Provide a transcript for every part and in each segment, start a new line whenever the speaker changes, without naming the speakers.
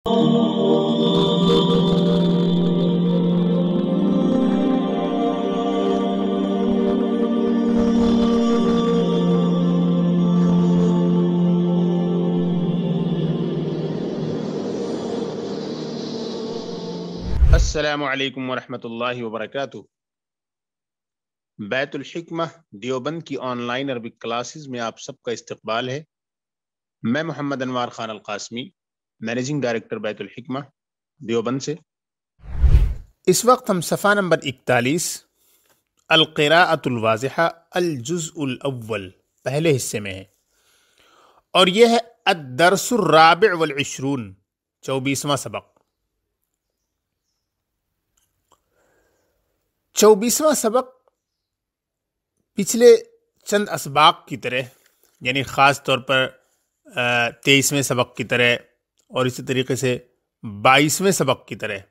असलकम वरहमल वबरक बैतुलहिकमा दियोबंद की ऑनलाइन अरबिक क्लासेस में आप सबका इस्तबाल है मैं मोहम्मद अनवार ख़ान अलकासमी मैनेजिंग डायरेक्टर हिकमा देवबंद से इस वक्त हम सफ़ा नंबर इकतालीस अलक़रातुलवाज़ा अलजुज़ल पहले हिस्से में है और यह है अदरसराब वलशरून चौबीसवा सबक चौबीसवा सबक पिछले चंद इसबाक की तरह यानी ख़ास तौर पर तेईसवें सबक की तरह और इसी तरीके से बाईसवें सबक की तरह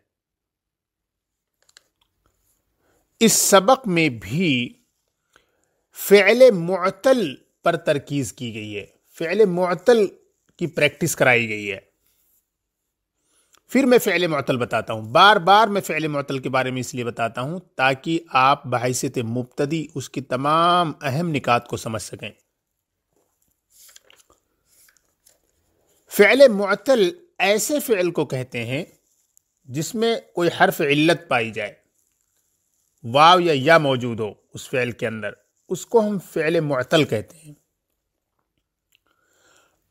इस सबक में भी फ़ेल मअतल पर तरकीज़ की गई है फ़ेल मअतल की प्रैक्टिस कराई गई है फिर मैं फ़ेल मअतल बताता हूँ बार बार मैं फ़ेल मअतल के बारे में इसलिए बताता हूँ ताकि आप बहसीत मुबतदी उसकी तमाम अहम निकात को समझ सकें फ़िल मअतल ऐसे फ़िल को कहते हैं जिसमें कोई हर्फ इल्लत पाई जाए वाव या या मौजूद हो उस फ़िल के अंदर उसको हम फ़िल मअतल कहते हैं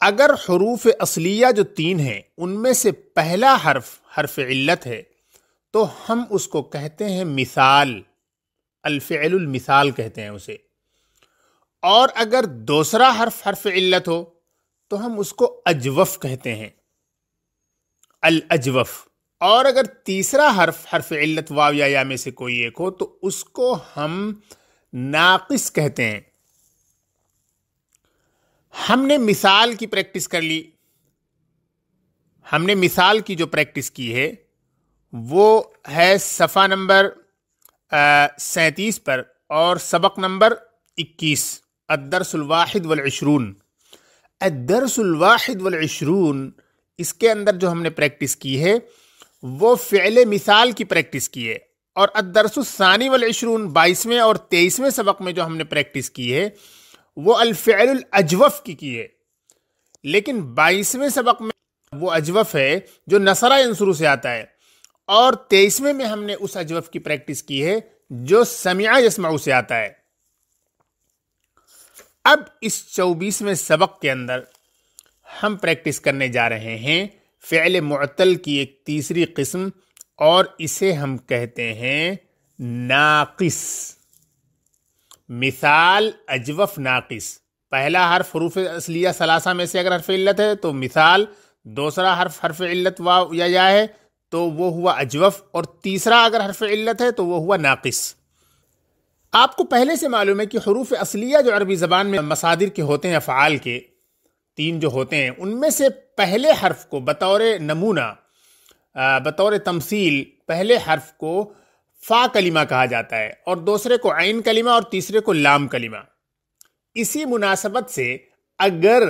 अगर हरूफ असलिया जो तीन हैं उनमें से पहला हर्फ हर्फ इल्लत है तो हम उसको कहते हैं मिसाल अलफ़िलमिसाल कहते हैं उसे और अगर दूसरा हर्फ हर्फ इल्लत हो तो हम उसको अजवफ कहते हैं अल अजवफ और अगर तीसरा हर्फ हर्फ इल्लत वाव या, या में से कोई एक हो तो उसको हम नाकिस कहते हैं हमने मिसाल की प्रैक्टिस कर ली हमने मिसाल की जो प्रैक्टिस की है वो है सफ़ा नंबर सैंतीस पर और सबक नंबर इक्कीस अदरसलवाहिद वलशरून अदरसलवाद वशरून इसके अंदर जो हमने प्रैक्टिस की है वो फैल मिसाल की प्रैक्टिस की है और अदरसानी वशरून बाईसवें और तेईसवें सबक में जो हमने प्रैक्टिस की है वो अलफ़ल की की है लेकिन बाईसवें सबक में वो अजवफ़ है जो नसरा अंसरू से आता है और तेईसवें में हमने उस अजवफ़ की प्रैक्टिस की है जो समिया यसमाऊ से आता है अब इस चौबीसवें सबक के अंदर हम प्रैक्टिस करने जा रहे हैं फ़ैल मअतल की एक तीसरी किस्म और इसे हम कहते हैं नाकिस मिसाल अजवफ नाकिस पहला हर्फ हरूफ असलिया सलासा में से अगर हरफ इल्लत है तो मिसाल दूसरा हर्फ हरफ इल्लत वा या, या है तो वो हुआ अजवफ और तीसरा अगर हरफ इल्लत है तो वो हुआ नाकिस आपको पहले से मालूम है कि हरूफ असलिया जो अरबी ज़बान में मसादिर के होते हैं अफ़ाल के तीन जो होते हैं उनमें से पहले हर्फ को बतौर नमूना बतौर तमसील पहले हर्फ को फ़ा कलिमा कहा जाता है और दूसरे को आइन कलिमा और तीसरे को लाम कलिमा इसी मुनासबत से अगर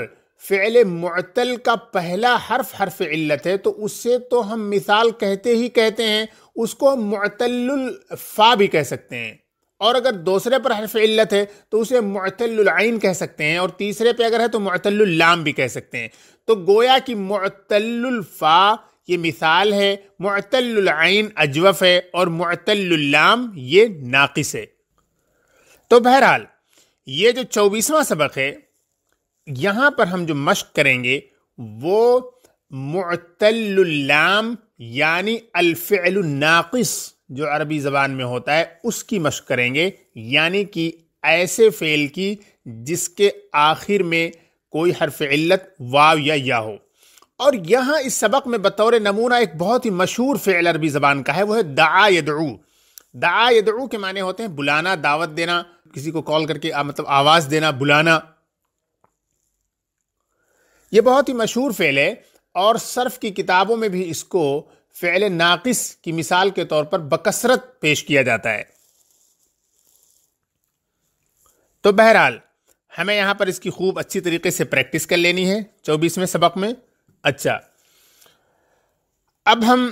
फ़िल मअतल का पहला हर्फ हर्फ इल्लत है तो उससे तो हम मिसाल कहते ही कहते हैं उसको मअतल फ़ा भी कह सकते हैं और अगर दूसरे पर हरफ इल्लत है तो उसे मतलैन कह सकते हैं और तीसरे पे अगर है तो मतलाम भी कह सकते हैं तो गोया कि मतलफ़ा ये मिसाल है मतलैन अजवफ़ है और मतलाम ये नाकिस है तो बहरहाल ये जो चौबीसवां सबक है यहाँ पर हम जो मश्क करेंगे वो मतलाम यानी अलफ़ल नाकिस जो अरबी ज़बान में होता है उसकी मश्क करेंगे यानी कि ऐसे फ़ेल की जिसके आखिर में कोई हरफ इल्लत वाव या या हो और यहाँ इस सबक में बतौर नमूना एक बहुत ही मशहूर फ़ेल अरबी ज़बान का है वह है दा यदरू दा यदरू के माने होते हैं बुलाना दावत देना किसी को कॉल करके आ, मतलब आवाज़ देना बुलाना ये बहुत ही मशहूर फ़ेल है और सर्फ की किताबों में भी इसको फैल नाकिस की मिसाल के तौर पर बकसरत पेश किया जाता है तो बहरहाल हमें यहाँ पर इसकी खूब अच्छी तरीके से प्रैक्टिस कर लेनी है चौबीसवें सबक में अच्छा अब हम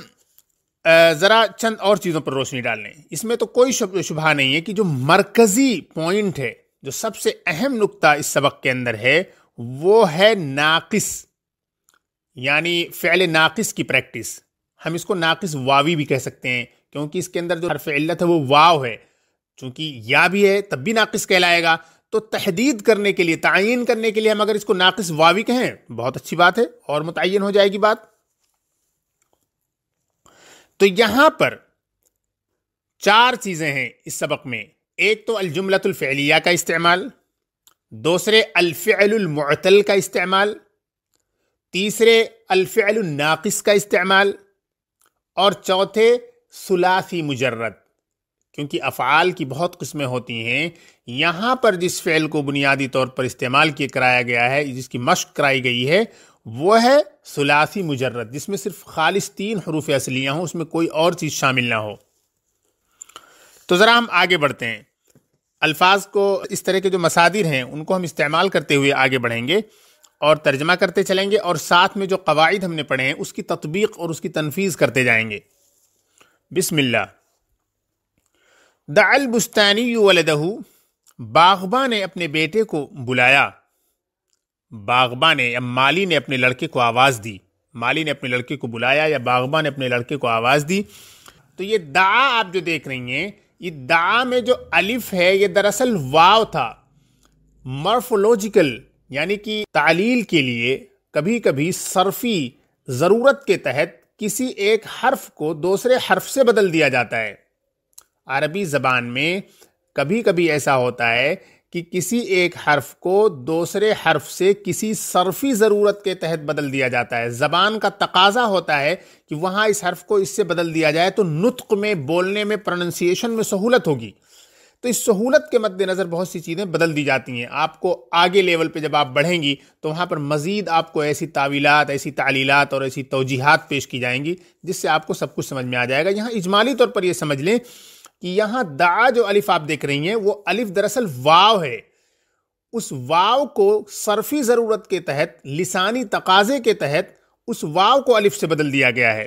ज़रा चंद और चीज़ों पर रोशनी डाल लें इसमें तो कोई शुभा नहीं है कि जो मरकज़ी पॉइंट है जो सबसे अहम नुक्ता इस सबक के अंदर है वो है नाकिस यानी फ़ैल नाकिस की प्रैक्टिस हम इसको नाकिस वावी भी कह सकते हैं क्योंकि इसके अंदर जो हरफ इल्लत है वो वाव है चूंकि या भी है तब भी नाकिस कहलाएगा तो तहदीद करने के लिए तयन करने के लिए हम अगर इसको नाकिस वावी कहें बहुत अच्छी बात है और मुतन हो जाएगी बात तो यहां पर चार चीज़ें हैं इस सबक में एक तो अलजुमलतुलफलिया का इस्तेमाल दूसरे अलफ़लमतल का इस्तेमाल तीसरे अलफ़लनाकिस का इस्तेमाल और चौथे सुलासी मुजरत क्योंकि अफ़ाल की बहुत किस्में होती हैं यहाँ पर जिस फ़ैल को बुनियादी तौर पर इस्तेमाल किया कराया गया है जिसकी मश्क कराई गई है वो है सुलासी मुजरत जिसमें सिर्फ खालिश तीन हरूफ असलियाँ हों उसमें कोई और चीज़ शामिल ना हो तो ज़रा हम आगे बढ़ते हैं अल्फाज को इस तरह के जो मसादिर हैं उनको हम इस्तेमाल करते हुए आगे बढ़ेंगे और तर्जमा करते चलेंगे और साथ में जो कवायद हमने पढ़े हैं उसकी तत्बीक और उसकी तनफीज़ करते जाएंगे बिसमिल्ला दलबुस्तानी वलदहू बागबा ने अपने बेटे को बुलाया बागबा ने या माली ने अपने लड़के को आवाज़ दी माली ने अपने लड़के को बुलाया या बागबा ने अपने लड़के को आवाज़ दी तो ये दा आप जो देख रही हैं ये दा में जो अलिफ है ये दरअसल वाव था मर्फोलॉजिकल यानी कि तालील के लिए कभी कभी सरफी ज़रूरत के तहत किसी एक हर्फ को दूसरे हर्फ से बदल दिया जाता है अरबी ज़बान में कभी कभी ऐसा होता है कि किसी एक हर्फ को दूसरे हर्फ से किसी सरफी ज़रूरत के तहत बदल दिया जाता है ज़बान का तकाजा होता है कि वहाँ इस हर्फ को इससे बदल दिया जाए तो नुत्क में बोलने में प्रोनंसिएशन में सहूलत होगी तो इस सहूलत के मद्देनज़र बहुत सी चीज़ें बदल दी जाती हैं आपको आगे लेवल पे जब आप बढ़ेंगी तो वहाँ पर मज़ीद आपको ऐसी तावीलत ऐसी तालीलत और ऐसी तोजीहत पेश की जाएंगी जिससे आपको सब कुछ समझ में आ जाएगा यहाँ इजमाली तौर पर यह समझ लें कि यहाँ दा जो अलिफ आप देख रही हैं वो अलिफ दरअसल वाव है उस वाव को सरफी ज़रूरत के तहत लिसानी तकाजे के तहत उस वाव को अलिफ से बदल दिया गया है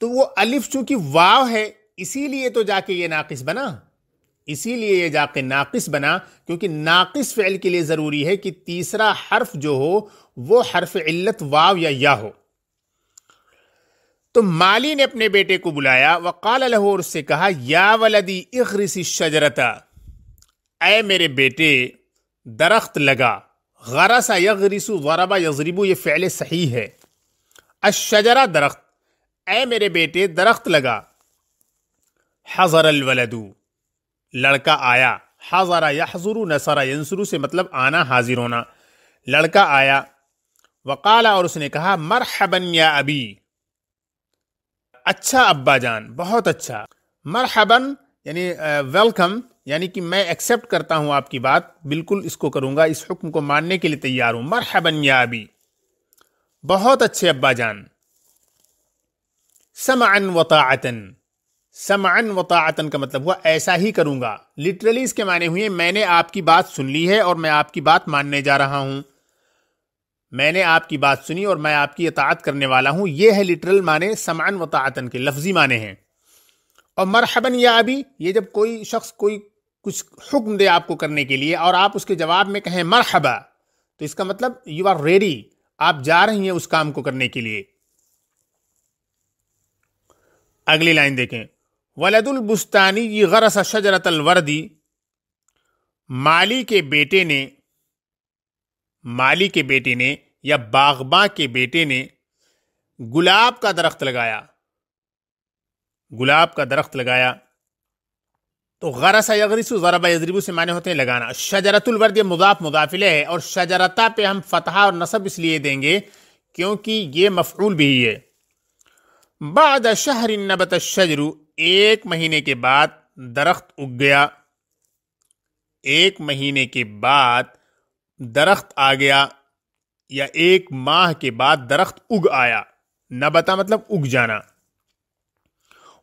तो वो अलिफ चूंकि वाव है इसीलिए तो जाके ये नाकिस बना इसीलिए ये जाके नाकिस बना क्योंकि नाकिस फ़ैल के लिए ज़रूरी है कि तीसरा हर्फ जो हो वो हर्फ इल्लत वाव या या हो तो माली ने अपने बेटे को बुलाया काल लहू और उससे कहा या वलदी इखरिसी शजरता ए मेरे बेटे दरख्त लगा गरसा यगरिसु वरबा यजरिबू ये फ़ैल सही है अशजरा दरख्त ए मेरे बेटे दरख्त लगा हज़र अलवलदू लड़का आया हाजरा यहजरू नसरा यंसरू से मतलब आना हाजिर होना लड़का आया वकाला और उसने कहा मरहबन या अबी अच्छा अब्बा जान बहुत अच्छा मरहबन यानी वेलकम यानी कि मैं एक्सेप्ट करता हूँ आपकी बात बिल्कुल इसको करूँगा इस हुक्म को मानने के लिए तैयार हूँ मरहबन या अबी बहुत अच्छे अब्बा जान समअन वताअतन समान वतातन का मतलब हुआ ऐसा ही करूंगा लिटरली इसके माने हुए मैंने आपकी बात सुन ली है और मैं आपकी बात मानने जा रहा हूं मैंने आपकी बात सुनी और मैं आपकी अतात करने वाला हूं यह है लिटरल माने समान वतातन के लफ्जी माने हैं और मरहबन या अभी ये जब कोई शख्स कोई कुछ हुक्म दे आपको करने के लिए और आप उसके जवाब में कहें मरहबा तो इसका मतलब यू आर रेडी आप जा रही हैं उस काम को करने के लिए अगली लाइन देखें वलदुलबुस्तानी ये गरस शजरत अलवर्दी माली के बेटे ने माली के बेटे ने या बागबा के बेटे ने गुलाब का दरख्त लगाया गुलाब का दरख्त लगाया तो गरस यगरिसु ज़रबा यजरिबू से माने होते हैं लगाना शजरतुलवर्द ये मुदाफ मुदाफिले है और शजरता पे हम फतहा और नसब इसलिए देंगे क्योंकि ये मफरूल भी है बाद शहर नबत शजरू एक महीने के बाद दरख्त उग गया एक महीने के बाद दरख्त आ गया या एक माह के बाद दरख्त उग आया नबता मतलब उग जाना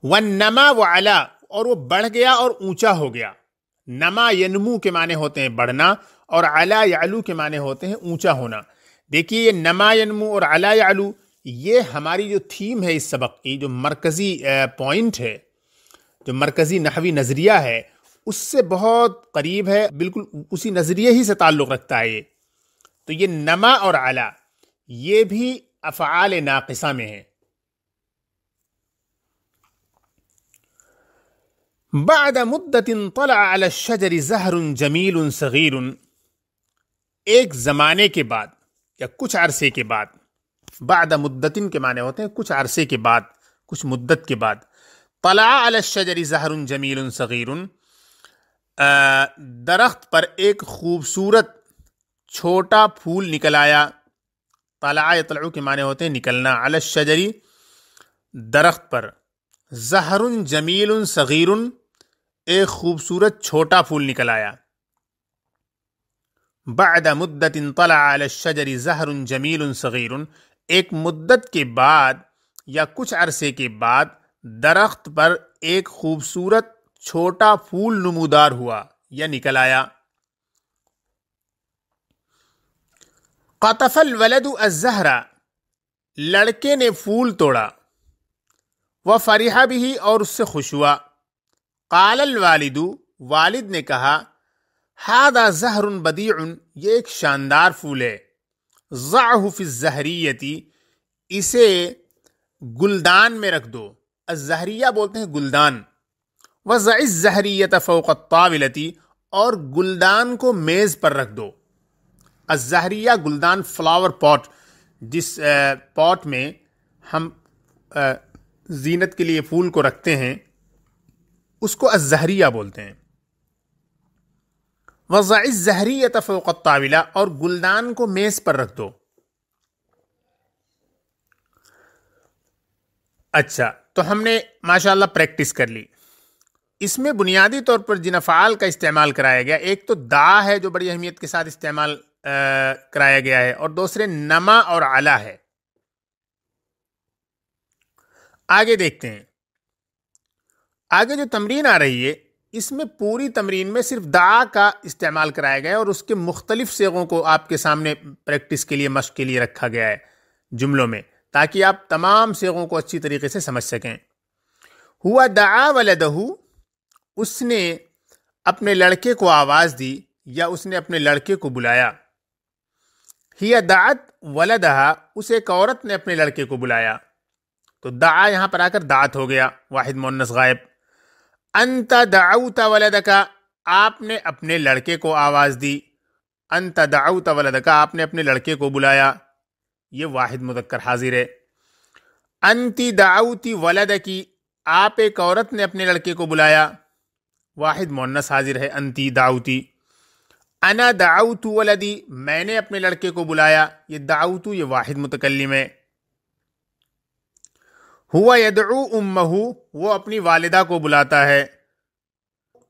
वन नमा व आला और वो बढ़ गया और ऊंचा हो गया नमा यनमू के माने होते हैं बढ़ना और आला यालू के माने होते हैं ऊंचा होना देखिए ये नमा यनमू और आला यालू ये हमारी जो थीम है इस सबक की जो मरकज़ी पॉइंट है जो मरकज़ी नहवी नज़रिया है उससे बहुत करीब है बिल्कुल उसी नज़रिए ही से ताल्लुक़ रखता है ये तो ये नमा और आला ये भी अफ़ाल नाकसा में है बाद मुद्दतिन तला शजर जहर जमील सग़ीर एक ज़माने के बाद या कुछ अरसे के बाद बाद मुद्दतिन के माने होते हैं कुछ अरसे के बाद कुछ मुद्दत के बाद तला जहर उन जमील सग़ीर दरख्त पर एक खूबसूरत छोटा फूल निकल आया तला तलु के माने होते हैं निकलना अल शजरी दरख्त पर जहर जमील सग़ीर एक खूबसूरत छोटा फूल निकल आया बाद मुद्दतिन तला अलशजरी जहरुन जमील सग़ीर एक मुद्दत के बाद या कुछ अरसे के बाद दरख्त पर एक खूबसूरत छोटा फूल नमूदार हुआ या निकल आया कतफल वलद अजहरा लड़के ने फूल तोड़ा वह फरीहा भी और उससे खुश हुआ कालल वालिदु वालिद ने कहा हादा जहर बदी ये एक शानदार फूल है ज़ाहुफ़ जहरीती इसे गुलदान में रख दो जहरिया बोलते हैं गुलदान व जहरीत फ़ोकताविलती और गुलदान को मेज़ पर रख दो जहरिया गुलदान फ्लावर पॉट जिस पॉट में हम जीनत के लिए फूल को रखते हैं उसको अजहरिया बोलते हैं जहरी या तफोक ताविला और गुलदान को मेज़ पर रख दो अच्छा तो हमने माशाल्लाह प्रैक्टिस कर ली इसमें बुनियादी तौर पर जिन अफ़ाल का इस्तेमाल कराया गया एक तो दा है जो बड़ी अहमियत के साथ इस्तेमाल कराया गया है और दूसरे नमा और आला है आगे देखते हैं आगे जो तमरीन आ रही है इसमें पूरी तमरीन में सिर्फ दा का इस्तेमाल कराया गया है और उसके मुख्तलिफ सेगों को आपके सामने प्रैक्टिस के लिए मश्क के लिए रखा गया है जुमलों में ताकि आप तमाम सेगों को अच्छी तरीके से समझ सकें हुआ दा वलदहू उसने अपने लड़के को आवाज़ दी या उसने अपने लड़के को बुलाया ही दात वलदहा उस एक औरत ने अपने लड़के को बुलाया तो दा यहाँ पर आकर दात हो गया वाहिद मोनस गायब अंत दाऊत वलदका आपने अपने लड़के को आवाज़ दी अंत दाऊत का आपने अपने लड़के को बुलाया ये वाहिद मुदक्कर हाजिर है अंति दाऊती वलद की आप एक औरत ने अपने लड़के को बुलाया वाहिद मोनस हाजिर है अंति दाऊती अना दाऊत वलदी मैंने अपने लड़के को बुलाया ये दाऊतू ये वाहिद मुतकलम है हुआ यदऊ उमू वो अपनी वालिदा को बुलाता है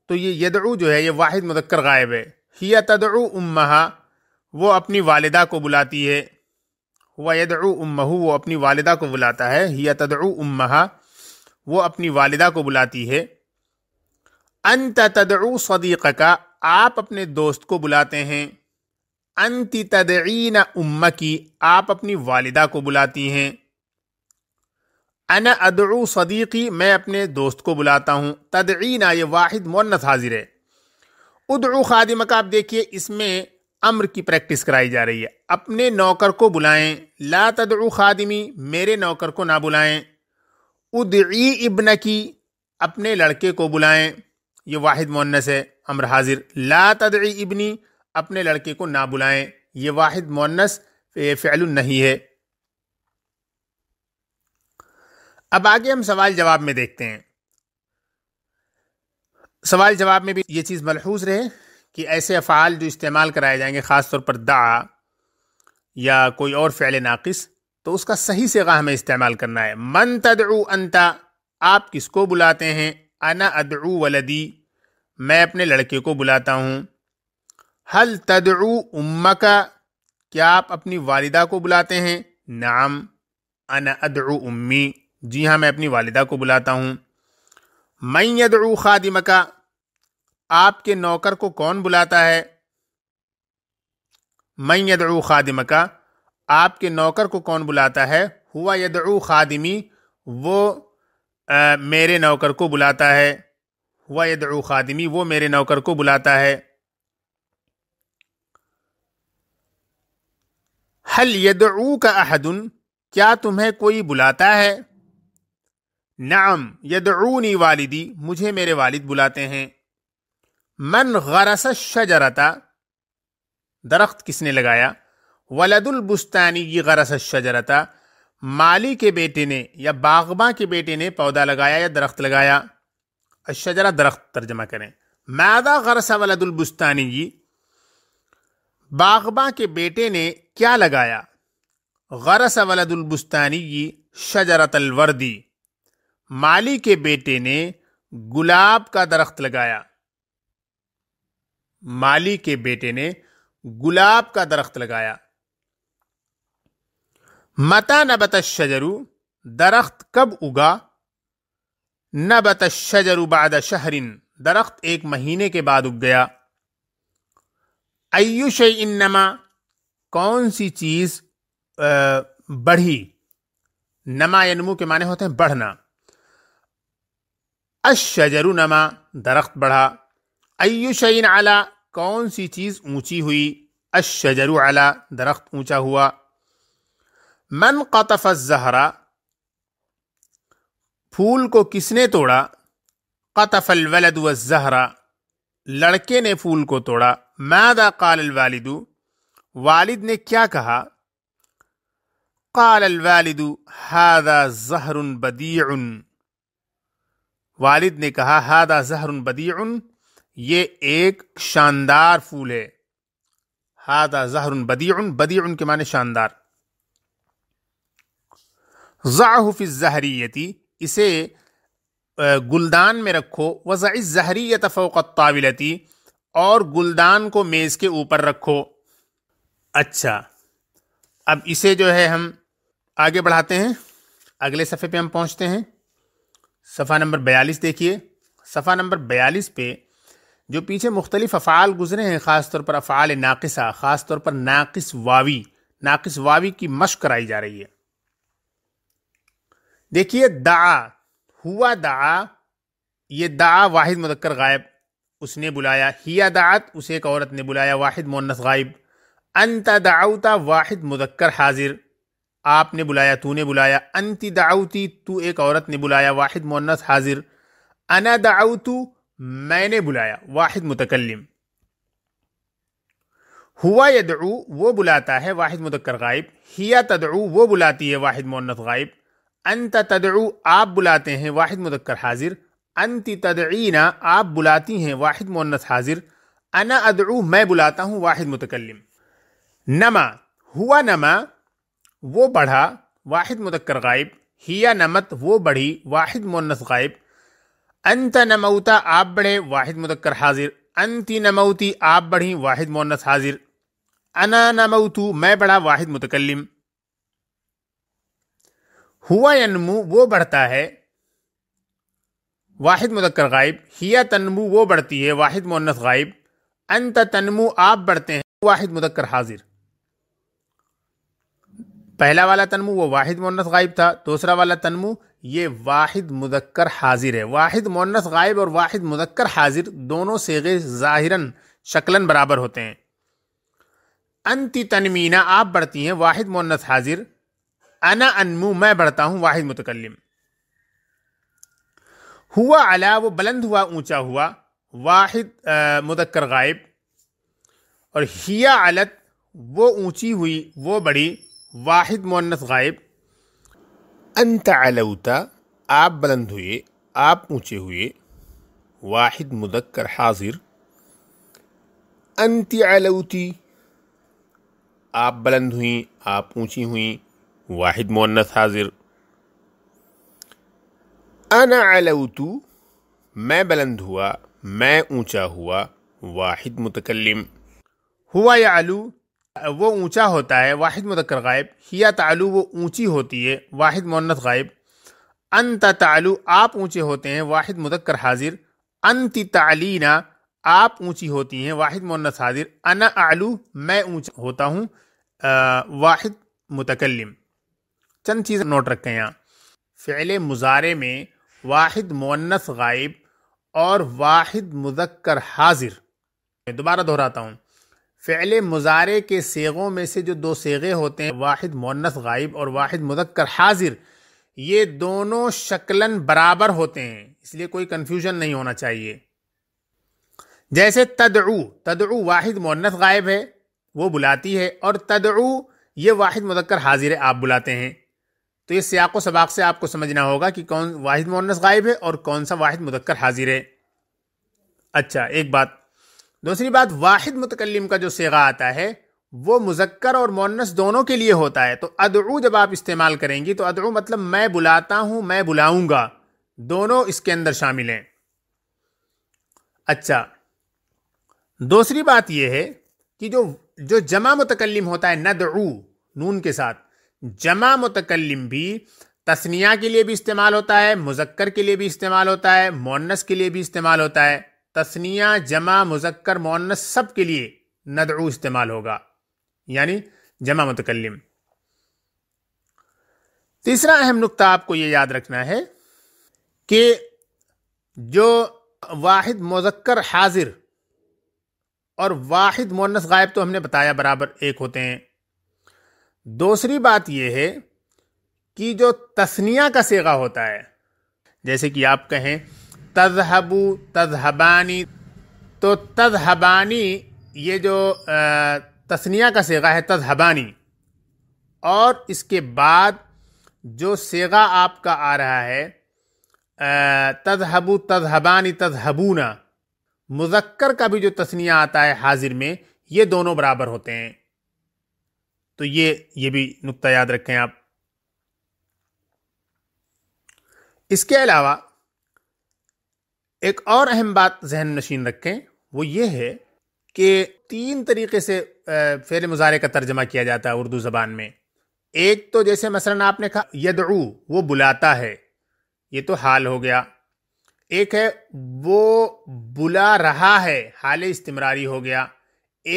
तो ये यदऊ जो है ये वाहिद मुदक्कर गायब है हिया तदऊ उम्महा वो अपनी वालिदा को बुलाती है हुआ यदऊ उमू वो अपनी वालिदा को बुलाता है हिया तदऊ उम्महा वो अपनी वालिदा को बुलाती है अंत तदऊ सदीक़ का आप अपने दोस्त को बुलाते हैं अंत तदीन उम्म की आप अपनी वालिदा को बुलाती हैं अन अदरू सदीकी मैं अपने दोस्त को बुलाता हूँ तदईना ये वाहिद मुन्नत हाजिर है उदरू खादिम का आप देखिए इसमें अम्र की प्रैक्टिस कराई जा रही है अपने नौकर को बुलाएं ला तदरू खादिमी मेरे नौकर को ना बुलाएं उदई इब्न की अपने लड़के को बुलाएं ये वाहिद मुन्नस है अम्र हाजिर ला तदई इबनी अपने लड़के को ना बुलाएं ये वाहिद मुन्नस फ़ैल नहीं है अब आगे हम सवाल जवाब में देखते हैं सवाल जवाब में भी ये चीज़ मलहूज रहे कि ऐसे अफ़ाल जो इस्तेमाल कराए जाएंगे ख़ास तौर पर दा या कोई और फ़ैल नाक़ तो उसका सही सेगा हमें इस्तेमाल करना है मन तदऊ अंता आप किसको बुलाते हैं अना अदऊ वलदी मैं अपने लड़के को बुलाता हूँ हल तदऊ उम्मा का क्या आप अपनी वालिदा को बुलाते हैं नाम अना अदऊ उम्मी जी हाँ मैं अपनी वालिदा को बुलाता हूँ मैं यदू खादिमका आपके नौकर को कौन बुलाता है मैं यदू खादिमका आपके नौकर को कौन बुलाता है हुआ यदू खादिमी वो आ, मेरे नौकर को बुलाता है हुआ यदू खादिमी वो मेरे नौकर को बुलाता है हल यदू का अहदन क्या तुम्हें कोई बुलाता है नाम यदूनी वालिदी मुझे मेरे वालिद बुलाते हैं मन गरस शजरता दरख्त किसने लगाया वलदुलबुस्तानी की गरस शजरता माली के बेटे ने या बागबा के बेटे ने पौधा लगाया या दरख्त लगाया शजरा दरख्त तर्जमा करें मैदा गरसा वलदुलबुस्तानी की बागबा के बेटे ने क्या लगाया गरस वलदुलबुस्तानी की शजरतलवर्दी माली के बेटे ने गुलाब का दरख्त लगाया माली के बेटे ने गुलाब का दरख्त लगाया मता नबत शजरू दरख्त कब उगा नबत शजरू बाद शहरिन दरख्त एक महीने के बाद उग गया आयुष इन्नमा कौन सी चीज बढ़ी नमा यनमू के माने होते हैं बढ़ना الشجر نما درخت بڑھا ایو شین علا کون سی چیز اونچی ہوئی الشجر علا درخت اونچا ہوا من قطف الزہرا پھول کو کس نے توڑا قطف الولد والزہرا لڑکے نے پھول کو توڑا ماذا قال الوالد والد نے کیا کہا قال الوالد هذا زہر بدیعن वालिद ने कहा हादा बदी उन ये एक शानदार फूल है हादा उन बदी उन के माने शानदार ज़ाहुफ़ जहरीयती इसे गुलदान में रखो वज़ जहरीत फ़ोकताविलती और गुलदान को मेज़ के ऊपर रखो अच्छा अब इसे जो है हम आगे बढ़ाते हैं अगले सफ़े पे हम पहुंचते हैं सफ़ा नंबर बयालीस देखिए सफ़ा नंबर बयालीस पे जो पीछे मुख्तलिफ अफ़ाल गुजरे हैं ख़ास तौर पर अफ़ाल नाकिसा ख़ास तौर पर नाकिस वावी नाकिस वावी की मश्क कराई जा रही है देखिए दा हुआ दा ये दा वाहिद मुदक्कर गायब उसने बुलाया हिया दात उसे एक औरत ने बुलाया वाहिद मोनस गायब अनता दाउता वाहिद मुदक्कर हाजिर आपने बुलाया तूने बुलाया अंति दाऊती तू एक औरत ने बुलाया वाहिद मोनस हाजिर अना दाऊतू मैंने बुलाया वाहिद मुतकलम हुआ यदऊ वो बुलाता है वाहिद मुतकर गायब हिया तदऊ वो बुलाती है वाहिद मोनस गायब अंत तदऊ आप बुलाते हैं वाहिद मुतकर हाजिर अंति तदईना आप बुलाती हैं वाहिद मोनस हाजिर अना अदऊ मैं बुलाता हूँ वाहिद मुतकलम नमा हुआ नमा वो बढ़ा वाहिद मुदक्कर गायब हिया नमत वो बढ़ी वाहिद मुन्नस गायब अंत नमौता आप बढ़े वाहिद मुदक्कर हाजिर अंति नमौती आप बढ़ी वाहिद मुन्नस हाजिर अना नमौतू मैं बढ़ा वाहिद मुतकलम हुआ यनमू वो बढ़ता है वाहिद मुदक्कर गायब हिया तनमू वो बढ़ती है वाहिद मुन्नस गायब अंत तनमू आप बढ़ते हैं वाहिद मुदक्कर हाजिर पहला वाला तनमु वो वाहिद मोनस गायब था दूसरा वाला तनमु ये वाहिद मुदक्कर हाजिर है वाहिद मोनस गायब और वाहिद मुदक्कर हाजिर दोनों सेगे ज़ाहिरन शक्लन बराबर होते हैं अंति तनमीना आप बढ़ती हैं वाहिद मोनस हाजिर अना अनमू मैं बढ़ता हूँ वाहिद मुतकलम हुआ अला वो बुलंद हुआ ऊंचा हुआ वाहिद मुदक्कर गायब और हिया अलत वो ऊंची हुई वो बड़ी वाहिद मुन्नत गायब अंत अलौता आप बुलंद हुए आप ऊँचे हुए वाहिद मुदक्कर हाजिर अंत अलौती आप बुलंद हुई आप ऊँची हुई वाहिद मुन्नत हाजिर अन अलौतु मैं बुलंद हुआ मैं ऊँचा हुआ वाहिद मुतकलम हुआ या आलू वो ऊंचा होता है वाहिद मुदक्कर गायब हिया तालू वो ऊंची होती है वाहिद मोन्नत गायब अंत तालू आप ऊंचे होते हैं वाहिद मुदक्कर हाजिर अंत तालीना आप ऊंची होती हैं वाहिद मोन्नत हाजिर अना आलू मैं ऊंचा होता हूँ वाहिद मुतकलम चंद चीज़ नोट रखें यहाँ फ़ैल मुजारे में वाहिद मुन्नत गायब और वाहिद मुदक्कर हाजिर दोबारा दोहराता हूँ फ़ैल मुजारे के सेगों में से जो दो सेगे होते हैं वाहिद मोनस गायब और वाहिद मुदक्कर हाजिर ये दोनों शक्लन बराबर होते हैं इसलिए कोई कन्फ्यूजन नहीं होना चाहिए जैसे तदऊ तदऊ वाहिद मोनस गायब है वो बुलाती है और तदऊ ये वाहिद मुदक्कर हाजिर है आप बुलाते हैं तो ये सियाको सबाक से आपको समझना होगा कि कौन वाहिद मोनस गायब है और कौन सा वाहिद मुदक्कर हाजिर है अच्छा एक बात दूसरी बात वाहिद मुतकलम का जो सेगा आता है वो मुजक्कर और मोनस दोनों के लिए होता है तो अदऊ जब आप इस्तेमाल करेंगी तो अदऊ मतलब मैं बुलाता हूँ मैं बुलाऊंगा दोनों इसके अंदर शामिल हैं अच्छा दूसरी बात यह है कि जो जो जमा मुतकलम होता है नदऊ नून के साथ जमा मुतकलम भी तस्निया के लिए भी इस्तेमाल होता है मुजक्कर के लिए भी इस्तेमाल होता है मोनस के लिए भी इस्तेमाल होता है तस्निया जमा मुजक्कर मोनस सब के लिए नदरू इस्तेमाल होगा यानी जमा मुतकलम तीसरा अहम नुकता आपको ये याद रखना है कि जो वाहिद मुजक्कर हाजिर और वाहिद मोनस गायब तो हमने बताया बराबर एक होते हैं दूसरी बात यह है कि जो तस्निया का सेगा होता है जैसे कि आप कहें तजहबू तजहबानी तो तजहबानी ये जो तस्निया का सेगा है तजहबानी और इसके बाद जो सेगा आपका आ रहा है तजहबू तजहबानी तजहबूना मुजक्कर का भी जो तस्निया आता है हाजिर में ये दोनों बराबर होते हैं तो ये ये भी नुक्ता याद रखें आप इसके अलावा एक और अहम बात जहन नशीन रखें वो ये है कि तीन तरीके से फेल मुजारे का तर्जमा किया जाता है उर्दू ज़बान में एक तो जैसे मसलन आपने कहा यदऊ वो बुलाता है ये तो हाल हो गया एक है वो बुला रहा है हाल इस्तेमरारी हो गया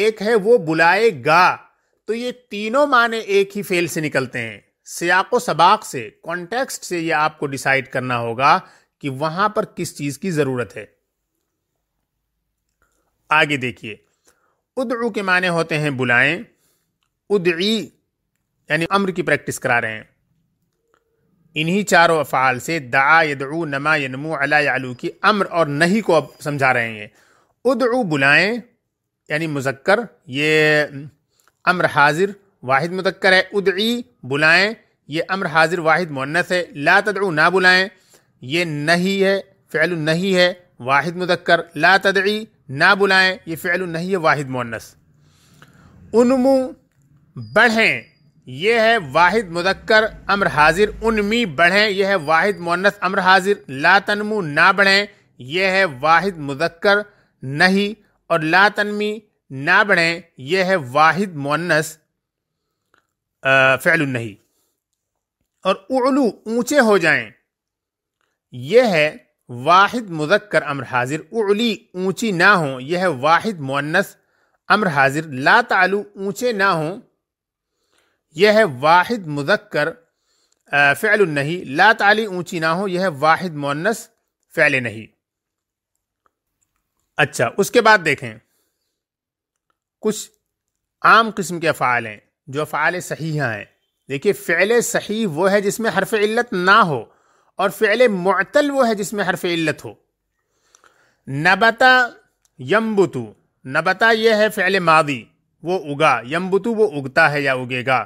एक है वो बुलाएगा तो ये तीनों माने एक ही फेल से निकलते हैं सियाको सबाक से कॉन्टेक्स्ट से ये आपको डिसाइड करना होगा कि वहां पर किस चीज की जरूरत है आगे देखिए उदू के माने होते हैं बुलाएं उदई यानी अम्र की प्रैक्टिस करा रहे हैं इन्हीं चारों अफ़ाल से दा यद नमा यनमू अला यालू की अम्र और नहीं को अब समझा रहे हैं उदऊ बुलाएं यानी मुजक्कर ये अम्र हाजिर वाहिद मुतक्कर है उदई बुलाएं ये अम्र हाजिर वाहिद मुन्नस है ला तदऊ ना बुलाएं ये नहीं है फ़ैल नहीं है वाहिद मुदक्कर ला तदई ना बुलाएं ये फ़ैल नहीं है वाहिद मोनस उनमु बढ़ें यह है वाहिद मुदक्कर अम्र हाजिर उनमी बढ़ें यह है वाहिद मोनस अम्र हाजिर ला तनमु ना बढ़ें यह है वाहिद मुदक्कर नहीं और ला तनमी ना बढ़ें यह है वाहिद मोनस फ़ैल नहीं और उलू ऊंचे हो जाएं यह है वाहिद मुजक्कर अम्र हाजिर उली ऊंची ना हो यह है वाहिद मुन्नस अम्र हाजिर ला तालु ऊंचे ना हो यह है वाहिद मुजक्कर फ़ैल नहीं ला ताली ऊंची ना हो यह वाहिद मुन्नस फ़ैल नहीं अच्छा उसके बाद देखें कुछ आम किस्म के अफ़ाल हैं जो अफ़ाल सही हैं देखिए फ़ैल सही वो है जिसमें हरफ इल्लत ना हो और फेल मअतल वो है जिसमें हरफ इल्लत हो नबता यम्बुतु नबता यह है फ़िल मादी वो उगा यम्बुतु वो उगता है या उगेगा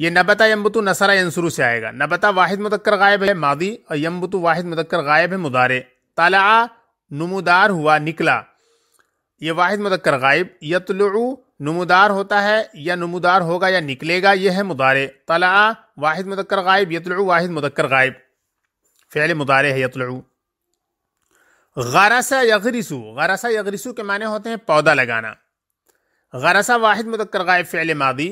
ये नबता यम्बुतु नसरा यंसरू से आएगा नबता वाहिद मुदक्कर गायब है मादी और यम्बुतु वाहिद मुदक्कर गायब है मुदारे तला नमुदार हुआ निकला ये वाहिद मुदक्कर गायब यतलु नमुदार होता है या नमुदार होगा या निकलेगा यह है मुदारे तला वाहिद मुदक्कर गायब यतलु वाहिद मुदक्कर गायब फ़ैल मुदारे है यतलु गरसा यगरिसु गरसा यगरिसु के माने होते हैं पौधा लगाना गरसा वाहिद मुदक्कर गायब फ़ैल मादी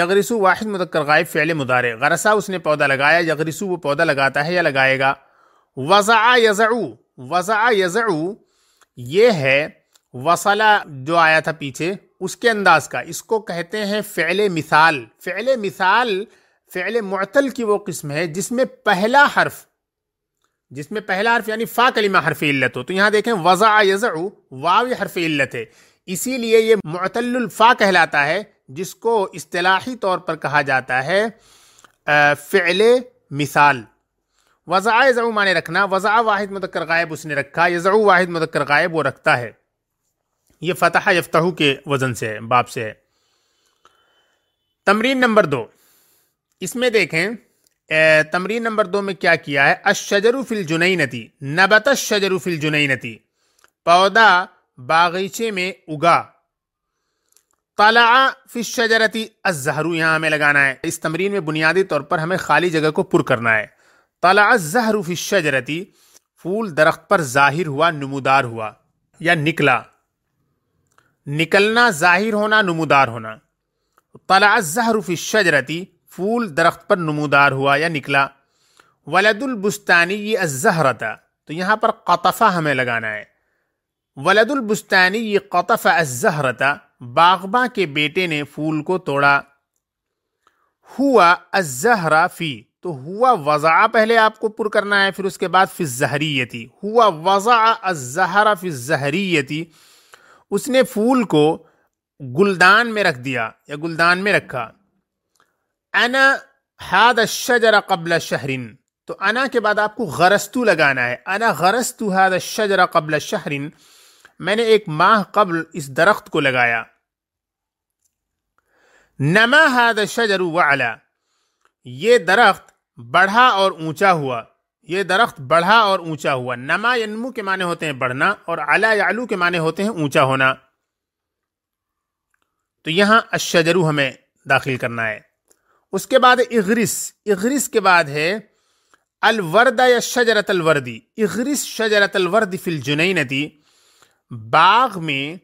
यगरिसु वाहिद मुदक्कर गायब फ़ैल मुदारे गरसा उसने पौधा लगाया यगरिसु वो पौधा लगाता है या लगाएगा वज़ा यज़ू वज़ा यज़ू ये है वसला जो आया था पीछे उसके अंदाज का इसको कहते हैं फ़ैल मिसाल फ़ैल मिसाल फ़ैल मअतल की वो किस्म है जिसमें पहला हर्फ जिसमें पहला हर्फ यानी फ़ा कलिमा हरफ इल्लत हो तो यहाँ देखें वज़ा यज़ वाव हरफ इल्लत है इसीलिए ये मतलफ़ा कहलाता है जिसको असलाही तौर पर कहा जाता है फ़ैल मिसाल वज़ा यज़ माने रखना वज़ा वाहिद मुदक्कर गायब उसने रखा यज वाहिद मुदक्कर गायब वो रखता है ये फतेह यफ्तहू के वज़न से है बाप से है तमरीन नंबर दो इसमें देखें तमरीन नंबर दो में क्या किया है अशजरुफिल जुनई नती नबत शजरुफिल जुनई नती पौधा बागीचे में उगा तला फिश शजरती अजहरू यहाँ हमें लगाना है इस तमरीन में बुनियादी तौर पर हमें खाली जगह को पुर करना है तला जहरू फिश शजरती फूल दरख्त पर जाहिर हुआ नमोदार हुआ या निकला निकलना जाहिर होना नमूदार होना तला जहरुफ़ शजरती फूल दरख्त पर नमूदार हुआ या निकला वलदुलबुस्तानी ये अजहरता तो यहाँ पर कतफ़ा हमें लगाना है वलदुलबुस्तानी ये कतफ़ अजहरता बागबा के बेटे ने फूल को तोड़ा हुआ अजहरा फ़ी तो हुआ वज़ा पहले आपको पुर करना है फिर उसके बाद फिर थी हुआ वज़ा अजहरा फिर थी उसने फूल को गुलदान में रख दिया या गुलदान में रखा अना हाद शजरा कबल शहरिन तो अना के बाद आपको गरस्तु लगाना है अना गरस्तु हाद शजरा कबल शहरिन मैंने एक माह कबल इस दरख्त को लगाया नमा हाद शजर वाला ये दरख्त बढ़ा और ऊंचा हुआ ये दरख्त बढ़ा और ऊंचा हुआ नमा यनमू के माने होते हैं बढ़ना और अला यालू के माने होते हैं ऊंचा होना तो यहाँ अशजरू हमें दाखिल करना है उसके बाद इगरिस इगरिस के बाद है अलवरद या शजरत अलवर्दी इगरिस शजरत अलवर्द फिल नदी बाग में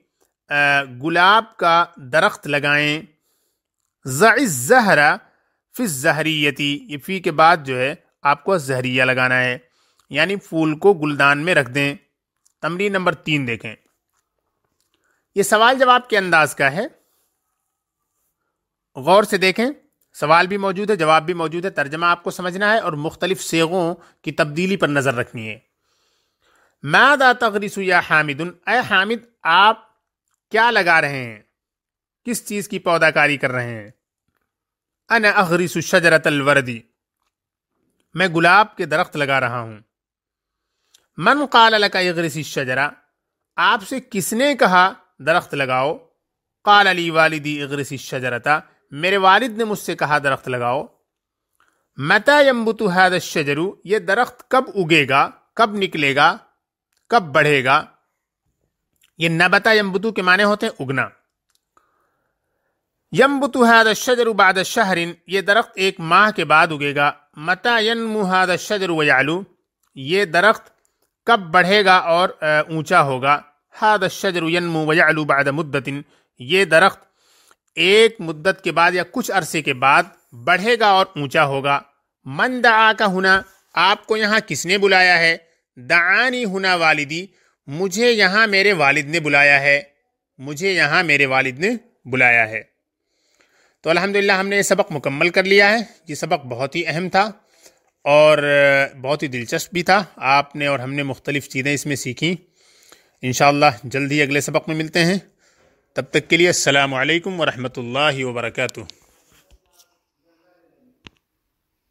गुलाब का दरख्त लगाएं ज़हरा फिर जहरीयती ये फी के बाद जो है आपको जहरिया लगाना है यानी फूल को गुलदान में रख दें तमरी नंबर तीन देखें ये सवाल जवाब के अंदाज का है गौर से देखें सवाल भी मौजूद है जवाब भी मौजूद है तर्जमा आपको समझना है और मुख्तलिफ सेगों की तब्दीली पर नज़र रखनी है मैदा तगरिस या हामिदन ए हामिद आप क्या लगा रहे हैं किस चीज़ की पौधाकारी कर रहे हैं अन अगरिस शजरत अलवर्दी मैं गुलाब के दरख्त लगा रहा हूं मन काल का यगरसी शजरा आपसे किसने कहा दरख्त लगाओ काल अली वालिदी यगरसी शजरता मेरे वालिद ने मुझसे कहा दरख्त लगाओ मता यम्बुतु हैद शजरू यह दरख्त कब उगेगा कब निकलेगा कब बढ़ेगा ये नबता यम्बुतु के माने होते हैं उगना यम्बुतु हैद शजरू बाद शहरिन ये दरख्त एक माह के बाद उगेगा मता मुहाद शजर वयालू ये दरख्त कब बढ़ेगा और ऊंचा होगा हाद शजर यनमु वयालू बाद मुद्दतिन ये दरख्त एक मुद्दत के बाद या कुछ अरसे के बाद बढ़ेगा और ऊंचा होगा मन दा का हुना आपको यहाँ किसने बुलाया है दानी हुना वालिदी मुझे यहाँ मेरे वालिद ने बुलाया है मुझे यहाँ मेरे वालिद ने बुलाया है तो अलहमदिल्ला हमने ये सबक मुकम्मल कर लिया है ये सबक बहुत ही अहम था और बहुत ही दिलचस्प भी था आपने और हमने मुख्तलिफ़ चीज़ें इसमें सीखी इन जल्द ही अगले सबक में मिलते हैं तब तक के लिए अल्लाम वरहमल वर्का